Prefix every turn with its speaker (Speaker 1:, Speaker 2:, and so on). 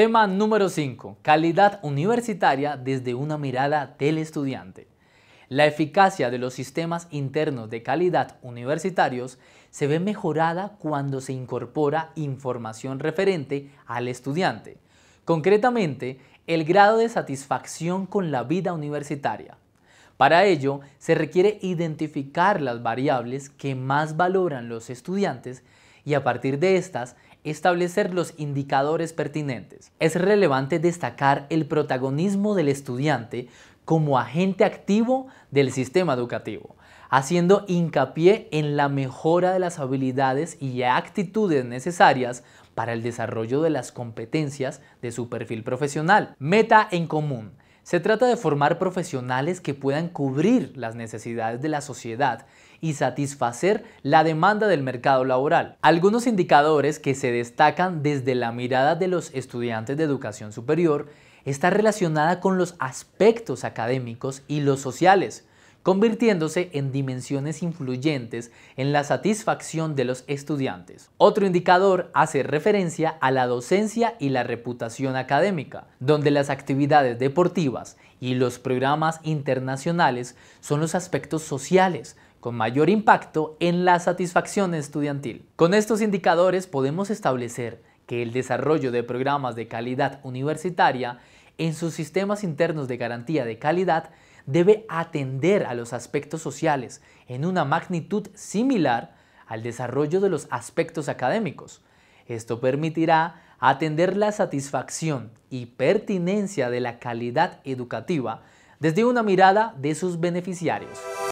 Speaker 1: Tema número 5. Calidad universitaria desde una mirada del estudiante. La eficacia de los sistemas internos de calidad universitarios se ve mejorada cuando se incorpora información referente al estudiante, concretamente el grado de satisfacción con la vida universitaria. Para ello, se requiere identificar las variables que más valoran los estudiantes y a partir de estas establecer los indicadores pertinentes. Es relevante destacar el protagonismo del estudiante como agente activo del sistema educativo, haciendo hincapié en la mejora de las habilidades y actitudes necesarias para el desarrollo de las competencias de su perfil profesional. Meta en común se trata de formar profesionales que puedan cubrir las necesidades de la sociedad y satisfacer la demanda del mercado laboral. Algunos indicadores que se destacan desde la mirada de los estudiantes de educación superior está relacionada con los aspectos académicos y los sociales, convirtiéndose en dimensiones influyentes en la satisfacción de los estudiantes. Otro indicador hace referencia a la docencia y la reputación académica, donde las actividades deportivas y los programas internacionales son los aspectos sociales con mayor impacto en la satisfacción estudiantil. Con estos indicadores podemos establecer que el desarrollo de programas de calidad universitaria en sus sistemas internos de garantía de calidad debe atender a los aspectos sociales en una magnitud similar al desarrollo de los aspectos académicos. Esto permitirá atender la satisfacción y pertinencia de la calidad educativa desde una mirada de sus beneficiarios.